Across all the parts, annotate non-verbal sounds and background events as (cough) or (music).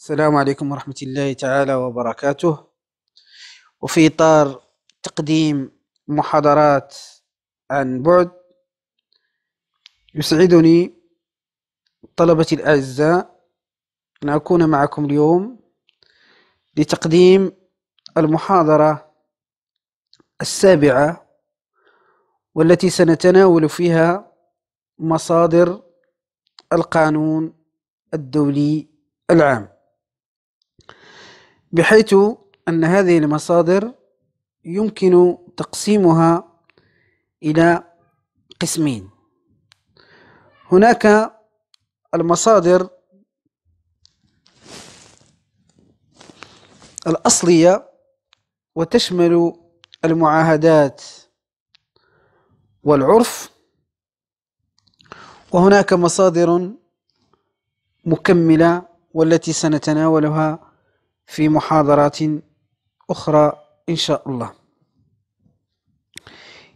السلام عليكم ورحمة الله تعالى وبركاته وفي إطار تقديم محاضرات عن بعد يسعدني طلبتي الأعزاء أن أكون معكم اليوم لتقديم المحاضرة السابعة والتي سنتناول فيها مصادر القانون الدولي العام بحيث أن هذه المصادر يمكن تقسيمها إلى قسمين هناك المصادر الأصلية وتشمل المعاهدات والعرف وهناك مصادر مكملة والتي سنتناولها في محاضرات أخرى إن شاء الله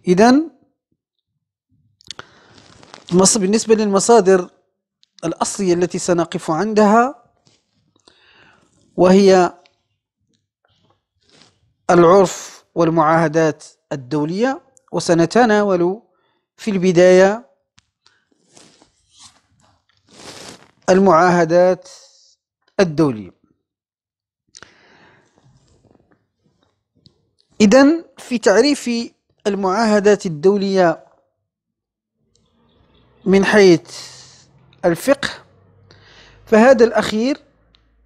إذا بالنسبة للمصادر الأصلية التي سنقف عندها وهي العرف والمعاهدات الدولية وسنتناول في البداية المعاهدات الدولية إذا في تعريف المعاهدات الدولية من حيث الفقه فهذا الأخير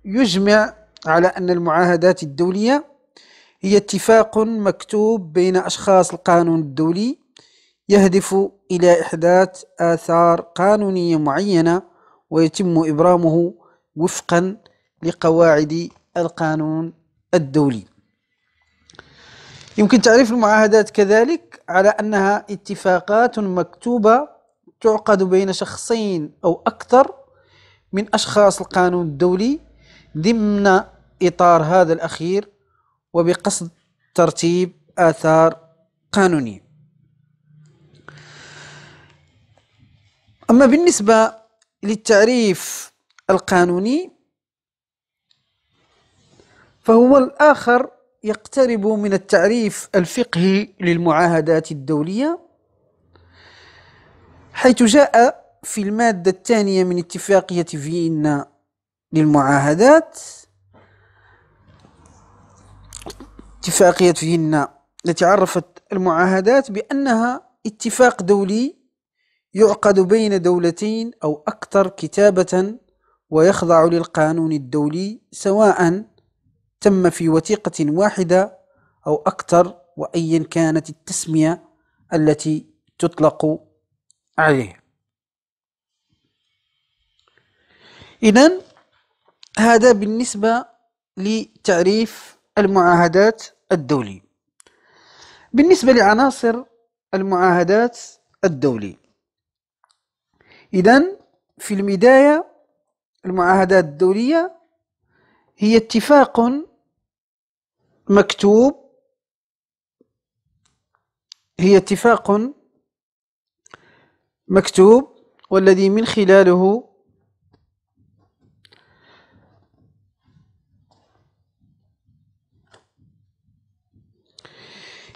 يجمع على أن المعاهدات الدولية هي اتفاق مكتوب بين أشخاص القانون الدولي يهدف إلى إحداث آثار قانونية معينة ويتم إبرامه وفقا لقواعد القانون الدولي يمكن تعريف المعاهدات كذلك على أنها اتفاقات مكتوبة تعقد بين شخصين أو أكثر من أشخاص القانون الدولي ضمن إطار هذا الأخير وبقصد ترتيب آثار قانونية أما بالنسبة للتعريف القانوني فهو الآخر يقترب من التعريف الفقهي للمعاهدات الدولية حيث جاء في المادة الثانية من اتفاقية فيينا للمعاهدات اتفاقية فيينا التي عرفت المعاهدات بأنها اتفاق دولي يعقد بين دولتين أو أكثر كتابة ويخضع للقانون الدولي سواء تم في وثيقة واحدة أو أكثر وأيا كانت التسمية التي تطلق عليه إذا هذا بالنسبة لتعريف المعاهدات الدولي بالنسبة لعناصر المعاهدات الدولي إذا في البداية المعاهدات الدولية هي اتفاق مكتوب هي اتفاق مكتوب والذي من خلاله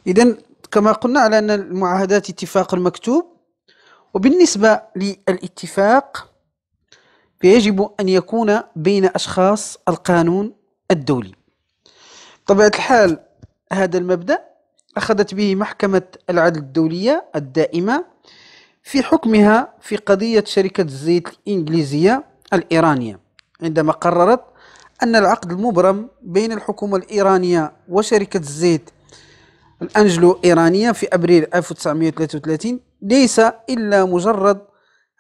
إذا كما قلنا على أن المعاهدات اتفاق مكتوب وبالنسبة للاتفاق فيجب أن يكون بين أشخاص القانون الدولي طبيعة الحال هذا المبدأ أخذت به محكمة العدل الدولية الدائمة في حكمها في قضية شركة الزيت الإنجليزية الإيرانية عندما قررت أن العقد المبرم بين الحكومة الإيرانية وشركة الزيت الأنجلو إيرانية في أبريل 1933 ليس إلا مجرد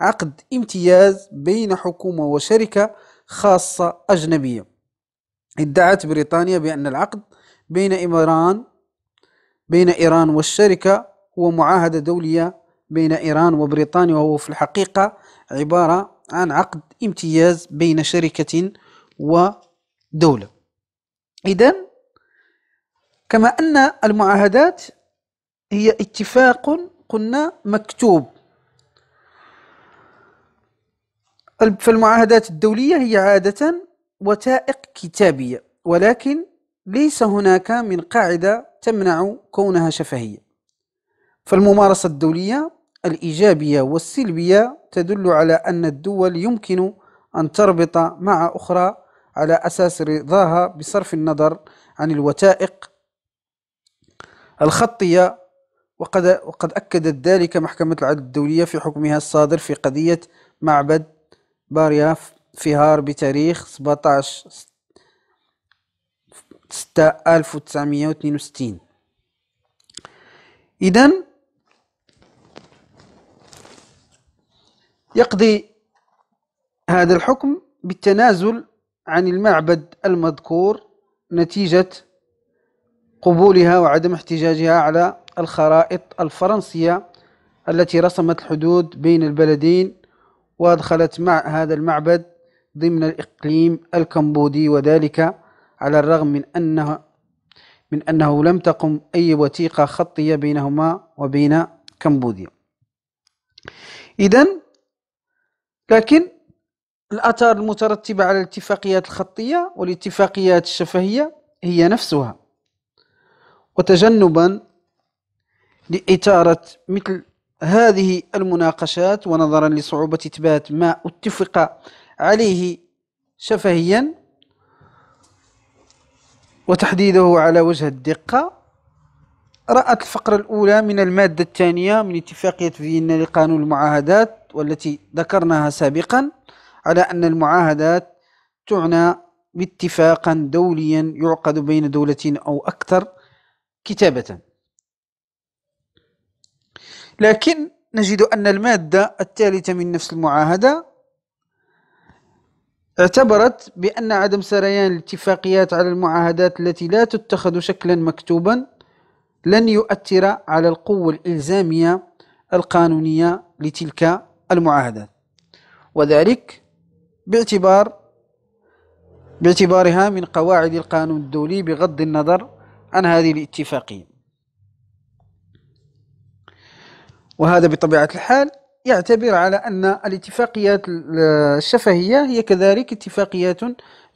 عقد امتياز بين حكومة وشركة خاصة أجنبية ادعت بريطانيا بأن العقد بين إيران بين إيران والشركة هو معاهدة دولية بين إيران وبريطانيا وهو في الحقيقة عبارة عن عقد امتياز بين شركة ودولة إذا كما أن المعاهدات هي اتفاق قلنا مكتوب طيب فالمعاهدات الدولية هي عادة وثائق كتابية ولكن ليس هناك من قاعدة تمنع كونها شفهية فالممارسة الدولية الإيجابية والسلبية تدل على أن الدول يمكن أن تربط مع أخرى على أساس رضاها بصرف النظر عن الوثائق الخطية وقد وقد أكدت ذلك محكمة العدل الدولية في حكمها الصادر في قضية معبد باريا فيهار بتاريخ 17 6 1962 إذن يقضي هذا الحكم بالتنازل عن المعبد المذكور نتيجة قبولها وعدم احتجاجها على الخرائط الفرنسية التي رسمت الحدود بين البلدين وأدخلت مع هذا المعبد ضمن الإقليم الكمبودي وذلك على الرغم من أنه من أنه لم تقم أي وثيقة خطية بينهما وبين كمبوديا إذا لكن الآثار المترتبة على الاتفاقيات الخطية والاتفاقيات الشفهية هي نفسها وتجنبا لإثارة مثل هذه المناقشات ونظرا لصعوبة إثبات ما اتفق عليه شفهيا وتحديده على وجه الدقة رأت الفقرة الأولى من المادة الثانية من اتفاقية فيينا لقانون المعاهدات والتي ذكرناها سابقا على أن المعاهدات تعنى باتفاقا دوليا يعقد بين دولتين أو أكثر كتابة لكن نجد أن المادة الثالثة من نفس المعاهدة اعتبرت بأن عدم سريان الاتفاقيات على المعاهدات التي لا تتخذ شكلا مكتوبا لن يؤثر على القوة الإلزامية القانونية لتلك المعاهدات وذلك باعتبار باعتبارها من قواعد القانون الدولي بغض النظر عن هذه الاتفاقية وهذا بطبيعة الحال يعتبر على أن الاتفاقيات الشفهية هي كذلك اتفاقيات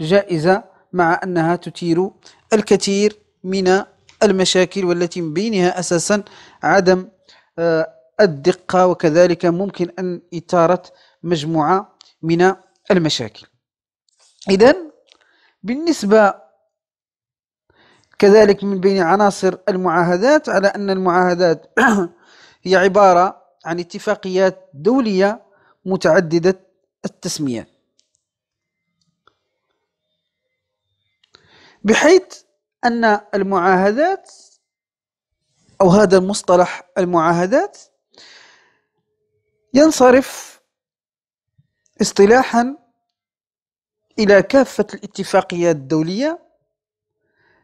جائزة مع أنها تثير الكثير من المشاكل والتي من بينها أساسا عدم آه، الدقة وكذلك ممكن أن إثارة مجموعة من المشاكل إذا بالنسبة كذلك من بين عناصر المعاهدات على أن المعاهدات (clears throat) آه، هي عبارة عن اتفاقيات دولية متعددة التسميات بحيث أن المعاهدات أو هذا المصطلح المعاهدات ينصرف اصطلاحا إلى كافة الاتفاقيات الدولية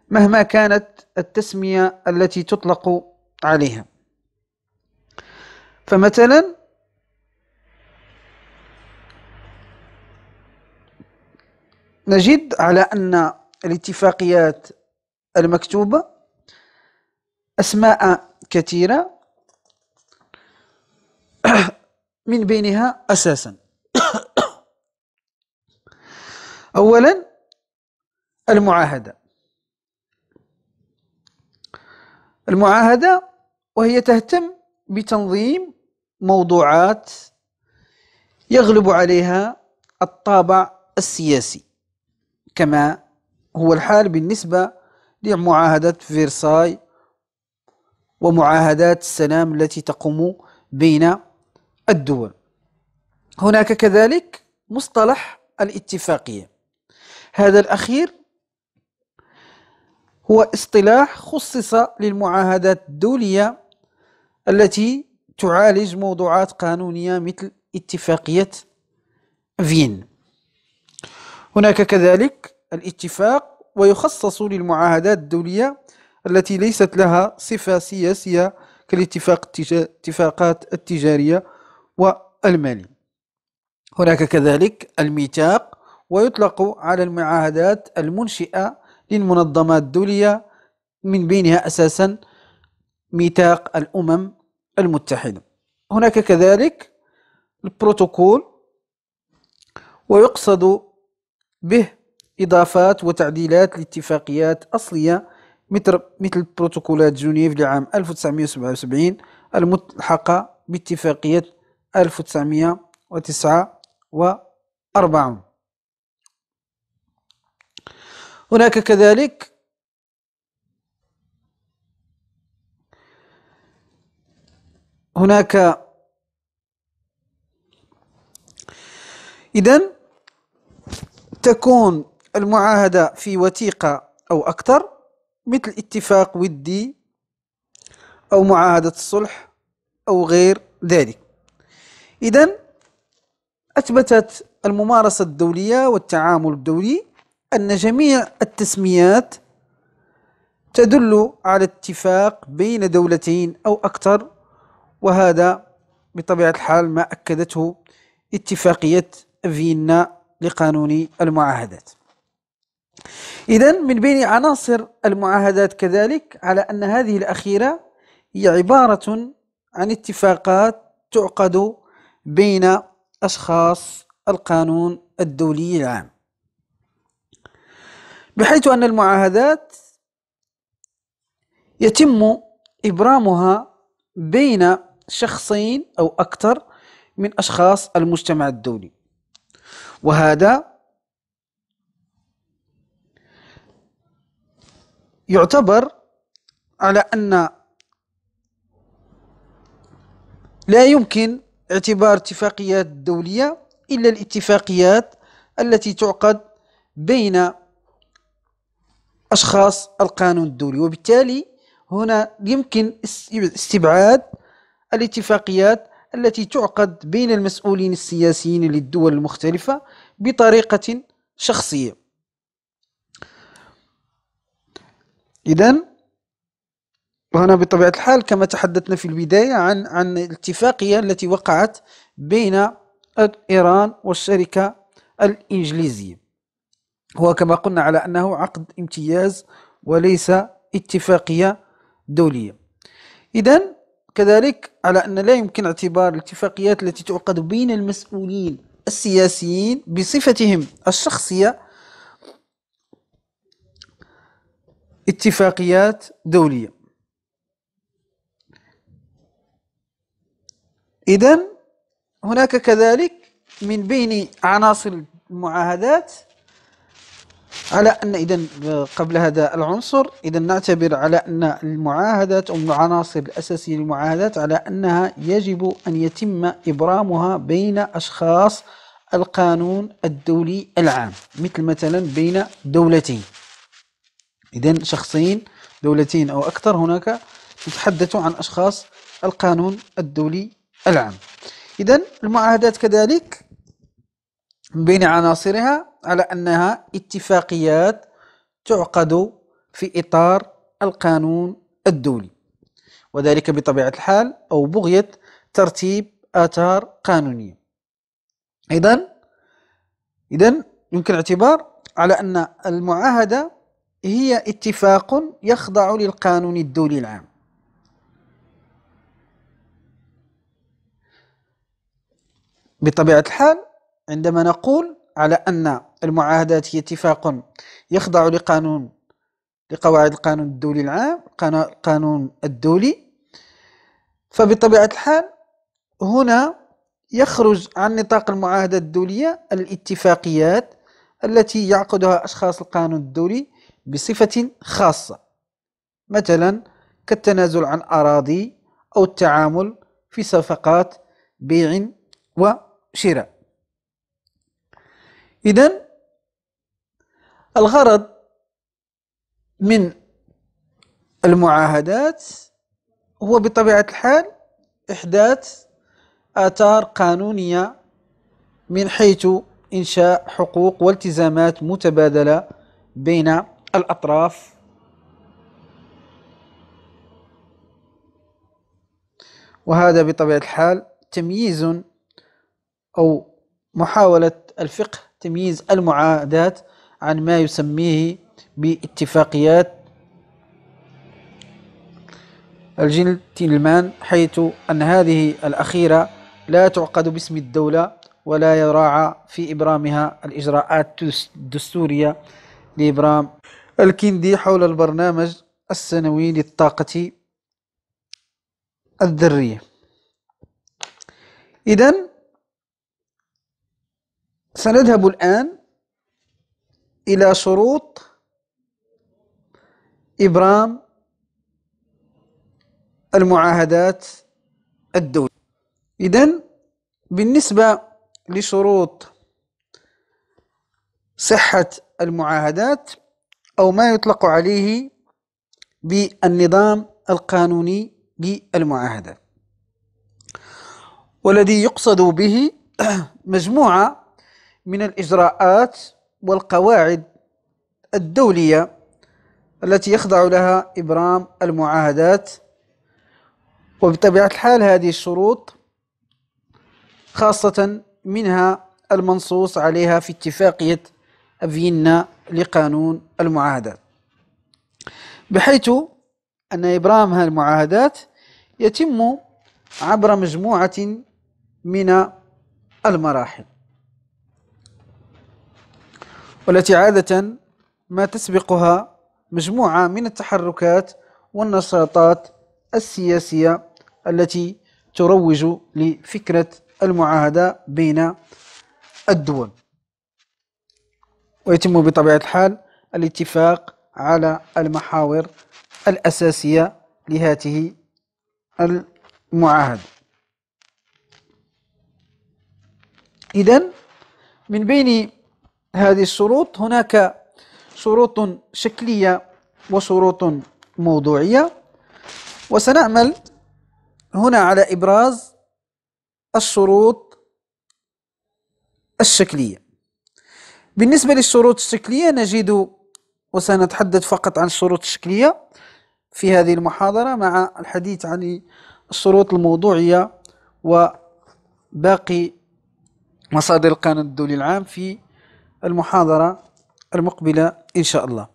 مهما كانت التسمية التي تطلق عليها فمثلا نجد على أن الاتفاقيات المكتوبة أسماء كثيرة (coughs) من بينها أساسا (coughs) أولا المعاهدة المعاهدة وهي تهتم بتنظيم موضوعات يغلب عليها الطابع السياسي كما هو الحال بالنسبة لمعاهدة فيرساي ومعاهدات السلام التي تقوم بين الدول هناك كذلك مصطلح الاتفاقية هذا الأخير هو اصطلاح خصص للمعاهدات الدولية التي تعالج موضوعات قانونية مثل اتفاقية فين هناك كذلك الاتفاق ويخصص للمعاهدات الدولية التي ليست لها صفة سياسية كالاتفاق اتفاقات التجارية والمالية هناك كذلك الميثاق ويطلق على المعاهدات المنشئة للمنظمات الدولية من بينها أساساً ميثاق الأمم المتحدة هناك كذلك البروتوكول ويقصد به إضافات وتعديلات لاتفاقيات أصلية مثل مثل بروتوكولات جنيف لعام 1977 الملحقة باتفاقية 1949 هناك كذلك هناك إذا تكون المعاهدة في وثيقة أو أكثر مثل اتفاق ودي أو معاهدة الصلح أو غير ذلك إذا أثبتت الممارسة الدولية والتعامل الدولي أن جميع التسميات تدل على اتفاق بين دولتين أو أكثر وهذا بطبيعة الحال ما أكدته اتفاقية فيينا لقانون المعاهدات إذا من بين عناصر المعاهدات كذلك على أن هذه الأخيرة هي عبارة عن اتفاقات تعقد بين أشخاص القانون الدولي العام بحيث أن المعاهدات يتم إبرامها بين شخصين أو أكثر من أشخاص المجتمع الدولي وهذا يعتبر على أن لا يمكن اعتبار اتفاقيات دولية إلا الاتفاقيات التي تعقد بين أشخاص القانون الدولي وبالتالي هنا يمكن استبعاد الاتفاقيات التي تعقد بين المسؤولين السياسيين للدول المختلفة بطريقة شخصية إذا وهنا بطبيعة الحال كما تحدثنا في البداية عن عن الاتفاقية التي وقعت بين إيران والشركة الإنجليزية هو كما قلنا على أنه عقد امتياز وليس اتفاقية دولية إذا كذلك على أن لا يمكن اعتبار الاتفاقيات التي تعقد بين المسؤولين السياسيين بصفتهم الشخصية اتفاقيات دولية إذا هناك كذلك من بين عناصر المعاهدات على أن إذا قبل هذا العنصر إذا نعتبر على أن المعاهدات أو العناصر الأساسية للمعاهدات على أنها يجب أن يتم إبرامها بين أشخاص القانون الدولي العام مثل مثلا بين دولتين إذا شخصين دولتين أو أكثر هناك نتحدث عن أشخاص القانون الدولي العام إذا المعاهدات كذلك من بين عناصرها على أنها اتفاقيات تعقد في إطار القانون الدولي وذلك بطبيعة الحال أو بغية ترتيب آثار قانونية إذا إذا يمكن اعتبار على أن المعاهدة هي اتفاق يخضع للقانون الدولي العام بطبيعة الحال عندما نقول على أن المعاهدات هي اتفاق يخضع لقانون لقواعد القانون الدولي العام القانون الدولي فبطبيعة الحال هنا يخرج عن نطاق المعاهدة الدولية الاتفاقيات التي يعقدها أشخاص القانون الدولي بصفة خاصة مثلا كالتنازل عن أراضي أو التعامل في صفقات بيع وشراء إذا الغرض من المعاهدات هو بطبيعة الحال إحداث آثار قانونية من حيث إنشاء حقوق والتزامات متبادلة بين الأطراف وهذا بطبيعة الحال تمييز أو محاولة الفقه تمييز المعاهدات عن ما يسميه باتفاقيات الجنتلمان حيث أن هذه الأخيرة لا تعقد باسم الدولة ولا يراعى في إبرامها الإجراءات الدستورية لإبرام الكندي حول البرنامج السنوي للطاقة الذرية إذا سنذهب الآن إلى شروط إبرام المعاهدات الدولية إذن بالنسبة لشروط صحة المعاهدات أو ما يطلق عليه بالنظام القانوني للمعاهدة والذي يقصد به (clears throat) مجموعة من الإجراءات والقواعد الدولية التي يخضع لها إبرام المعاهدات وبطبيعة الحال هذه الشروط خاصة منها المنصوص عليها في اتفاقية فيينا لقانون المعاهدات بحيث أن إبرام هذه المعاهدات يتم عبر مجموعة من المراحل والتي عادة ما تسبقها مجموعة من التحركات والنشاطات السياسية التي تروج لفكرة المعاهدة بين الدول ويتم بطبيعة الحال الاتفاق على المحاور الأساسية لهذه المعاهدة إذن من بين هذه الشروط هناك شروط شكلية وشروط موضوعية وسنعمل هنا على إبراز الشروط الشكلية بالنسبة للشروط الشكلية نجد وسنتحدث فقط عن الشروط الشكلية في هذه المحاضرة مع الحديث عن الشروط الموضوعية وباقي مصادر القانون الدولي العام في المحاضرة المقبلة إن شاء الله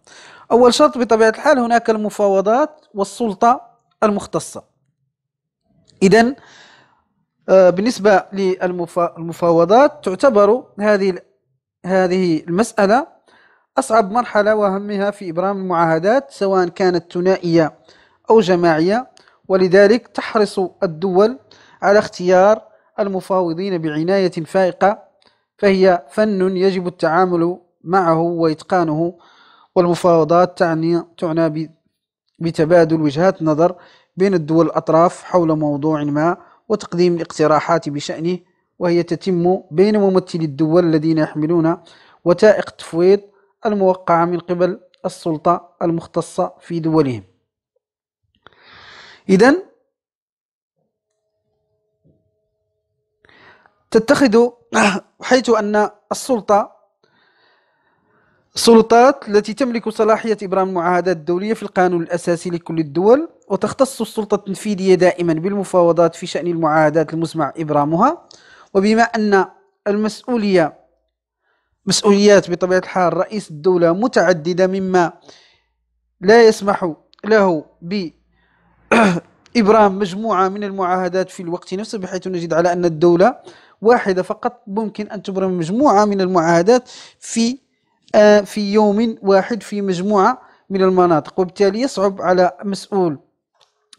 أول شرط بطبيعة الحال هناك المفاوضات والسلطة المختصة إذا آه، بالنسبة للمفاوضات تعتبر هذه هذه المسألة أصعب مرحلة وأهمها في إبرام المعاهدات سواء كانت ثنائية أو جماعية ولذلك تحرص الدول على اختيار المفاوضين بعناية فائقة فهي فن يجب التعامل معه وإتقانه والمفاوضات تعني تعنى بتبادل وجهات النظر بين الدول الأطراف حول موضوع ما وتقديم الاقتراحات بشأنه وهي تتم بين ممثلي الدول الذين يحملون وثائق التفويض الموقعة من قبل السلطة المختصة في دولهم إذا تتخذ حيث أن السلطة السلطات التي تملك صلاحية إبرام المعاهدات الدولية في القانون الأساسي لكل الدول وتختص السلطة التنفيذية دائما بالمفاوضات في شأن المعاهدات المسمع إبرامها وبما أن المسؤولية مسؤوليات بطبيعة الحال رئيس الدولة متعددة مما لا يسمح له ب (coughs) إبرام مجموعة من المعاهدات في الوقت نفسه بحيث نجد على أن الدولة واحدة فقط ممكن أن تبرم مجموعة من المعاهدات في آه، في يوم واحد في مجموعة من المناطق وبالتالي يصعب على مسؤول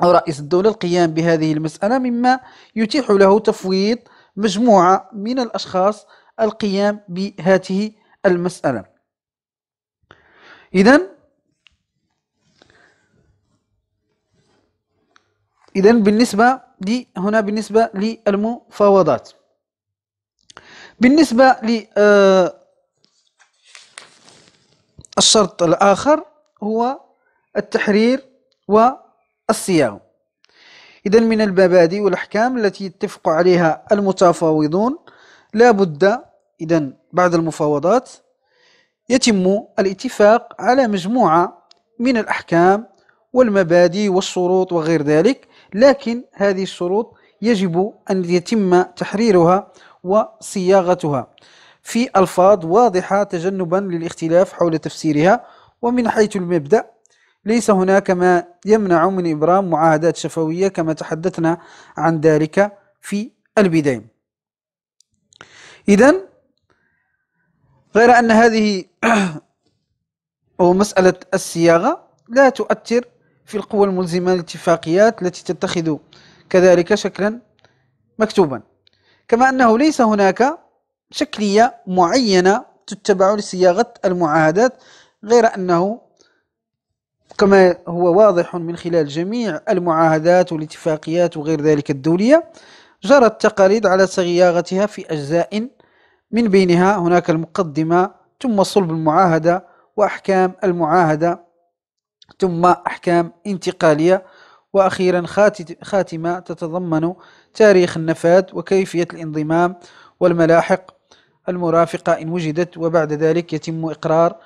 أو رئيس الدولة القيام بهذه المسألة مما يتيح له تفويض مجموعة من الأشخاص القيام بهذه المسألة إذا إذا بالنسبة هنا بالنسبة للمفاوضات بالنسبة للشرط آه، الآخر هو التحرير والصياغ إذا من المبادئ والأحكام التي يتفق عليها المتفاوضون لا بد إذا بعد المفاوضات يتم الاتفاق على مجموعة من الأحكام والمبادئ والشروط وغير ذلك لكن هذه الشروط يجب أن يتم تحريرها وصياغتها في ألفاظ واضحة تجنبا للاختلاف حول تفسيرها ومن حيث المبدأ ليس هناك ما يمنع من إبرام معاهدات شفوية كما تحدثنا عن ذلك في البداية إذا غير أن هذه ومسألة (clears throat) الصياغة لا تؤثر في القوى الملزمة للاتفاقيات التي تتخذ كذلك شكلا مكتوبا كما أنه ليس هناك شكلية معينة تتبع لصياغة المعاهدات غير أنه كما هو واضح من خلال جميع المعاهدات والاتفاقيات وغير ذلك الدولية جرت تقاليد على صياغتها في أجزاء من بينها هناك المقدمة ثم صلب المعاهدة وأحكام المعاهدة ثم أحكام انتقالية وأخيرا خاتمة تتضمن تاريخ النفاذ وكيفية الانضمام والملاحق المرافقة إن وجدت وبعد ذلك يتم إقرار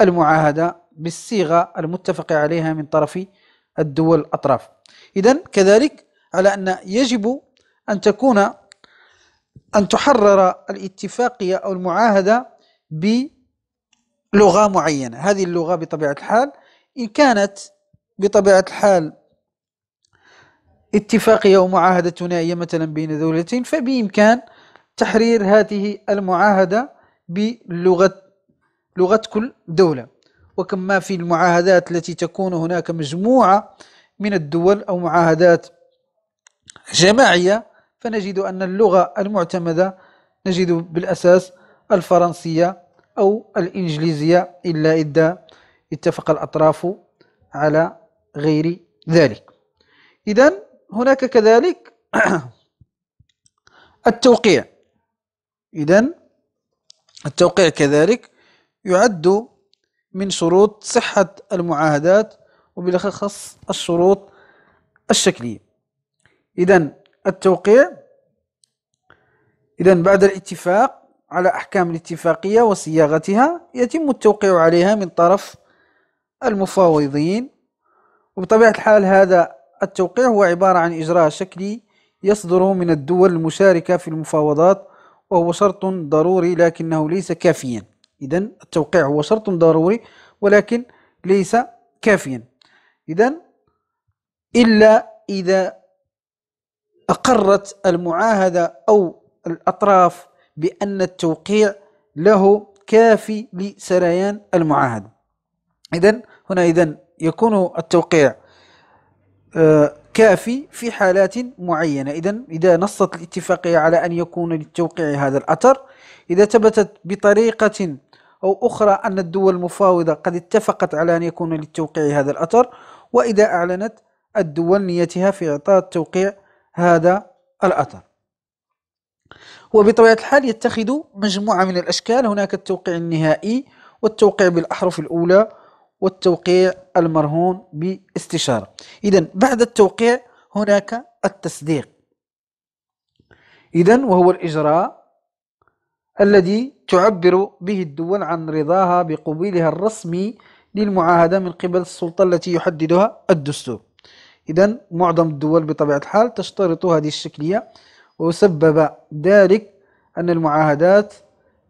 المعاهدة بالصيغة المتفق عليها من طرف الدول الأطراف إذا كذلك على أن يجب أن تكون أن تحرر الاتفاقية أو المعاهدة بلغة معينة هذه اللغة بطبيعة الحال إن كانت بطبيعة الحال اتفاقية ومعاهدة ثنائية مثلا بين دولتين فبإمكان تحرير هذه المعاهدة بلغة لغة كل دولة وكما في المعاهدات التي تكون هناك مجموعة من الدول أو معاهدات جماعية فنجد أن اللغة المعتمدة نجد بالأساس الفرنسية أو الإنجليزية إلا إذا اتفق الأطراف على غير ذلك إذا هناك كذلك (clears throat) التوقيع إذا التوقيع كذلك يعد من شروط صحة المعاهدات وبالأخص الشروط الشكلية إذا التوقيع إذا بعد الاتفاق على أحكام الاتفاقية وصياغتها يتم التوقيع عليها من طرف المفاوضين وبطبيعة الحال هذا التوقيع هو عبارة عن إجراء شكلي يصدر من الدول المشاركة في المفاوضات وهو شرط ضروري لكنه ليس كافيا إذا التوقيع هو شرط ضروري ولكن ليس كافيا إذا إلا إذا أقرت المعاهدة أو الأطراف بأن التوقيع له كافي لسريان المعاهدة إذا هنا إذا يكون التوقيع آه، كافي في حالات معينة إذا إذا نصت الاتفاقية على أن يكون للتوقيع هذا الأثر إذا ثبتت بطريقة أو أخرى أن الدول المفاوضة قد اتفقت على أن يكون للتوقيع هذا الأثر وإذا أعلنت الدول نيتها في إعطاء التوقيع هذا الأثر وبطبيعة الحال يتخذ مجموعة من الأشكال هناك التوقيع النهائي والتوقيع بالأحرف الأولى والتوقيع المرهون باستشارة إذا بعد التوقيع هناك التصديق إذا وهو الإجراء الذي تعبر به الدول عن رضاها بقبولها الرسمي للمعاهدة من قبل السلطة التي يحددها الدستور إذا معظم الدول بطبيعة الحال تشترط هذه الشكلية وسبب ذلك أن المعاهدات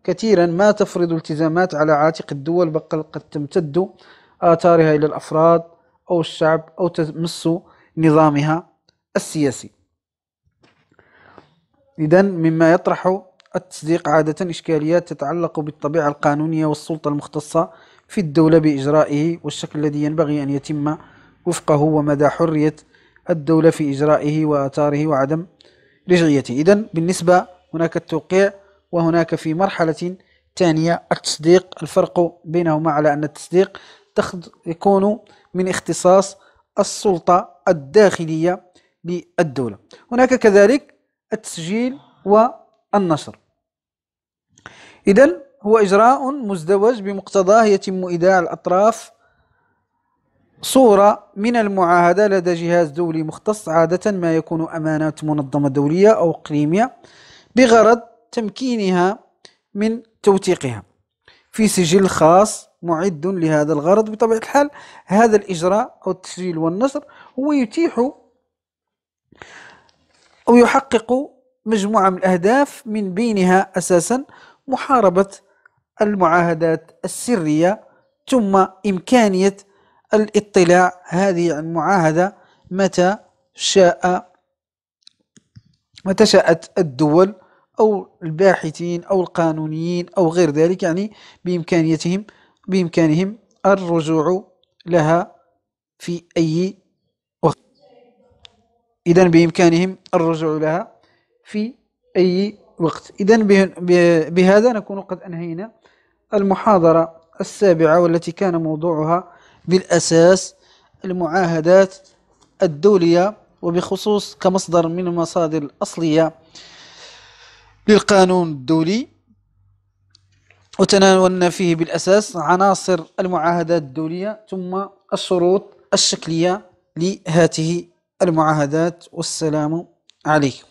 كثيرا ما تفرض التزامات على عاتق الدول بل قد تمتد آثارها إلى الأفراد أو الشعب أو تمس نظامها السياسي إذا مما يطرح التصديق عادة إشكاليات تتعلق بالطبيعة القانونية والسلطة المختصة في الدولة بإجرائه والشكل الذي ينبغي أن يتم وفقه ومدى حرية الدولة في إجرائه وآثاره وعدم رجعيته إذا بالنسبة هناك التوقيع وهناك في مرحلة ثانية التصديق الفرق بينهما على أن التصديق يكون يكونوا من اختصاص السلطة الداخلية للدولة هناك كذلك التسجيل والنشر إذا هو إجراء مزدوج بمقتضاه يتم إيداع الأطراف صورة من المعاهدة لدى جهاز دولي مختص عادة ما يكون أمانة منظمة دولية أو إقليمية بغرض تمكينها من توثيقها في سجل خاص معد لهذا الغرض بطبيعة الحال هذا الإجراء أو التسجيل والنشر هو يتيح أو يحقق مجموعة من الأهداف من بينها أساسا محاربة المعاهدات السرية ثم إمكانية الاطلاع هذه المعاهدة متى شاء متى شاءت الدول أو الباحثين أو القانونيين أو غير ذلك يعني بإمكانيتهم بإمكانهم الرجوع لها في أي وقت إذا بإمكانهم الرجوع لها في أي وقت إذا بهذا نكون قد أنهينا المحاضرة السابعة والتي كان موضوعها بالأساس المعاهدات الدولية وبخصوص كمصدر من المصادر الأصلية للقانون الدولي وتناولنا فيه بالأساس عناصر المعاهدات الدولية ثم الشروط الشكلية لهاته المعاهدات والسلام عليكم